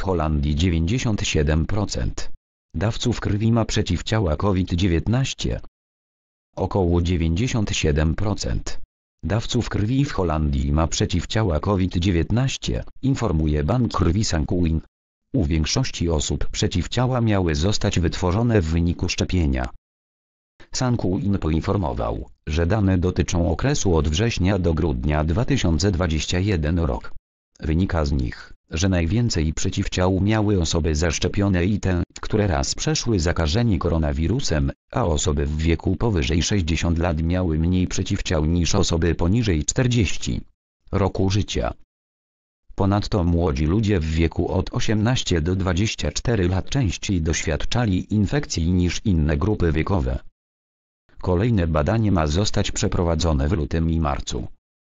w Holandii 97%. Dawców krwi ma przeciwciała COVID-19. Około 97% dawców krwi w Holandii ma przeciwciała COVID-19, informuje Bank Krwi Sankuin. U większości osób przeciwciała miały zostać wytworzone w wyniku szczepienia. Sankuin poinformował, że dane dotyczą okresu od września do grudnia 2021 rok. Wynika z nich, że najwięcej przeciwciał miały osoby zaszczepione i te, które raz przeszły zakażenie koronawirusem, a osoby w wieku powyżej 60 lat miały mniej przeciwciał niż osoby poniżej 40 roku życia. Ponadto młodzi ludzie w wieku od 18 do 24 lat częściej doświadczali infekcji niż inne grupy wiekowe. Kolejne badanie ma zostać przeprowadzone w lutym i marcu.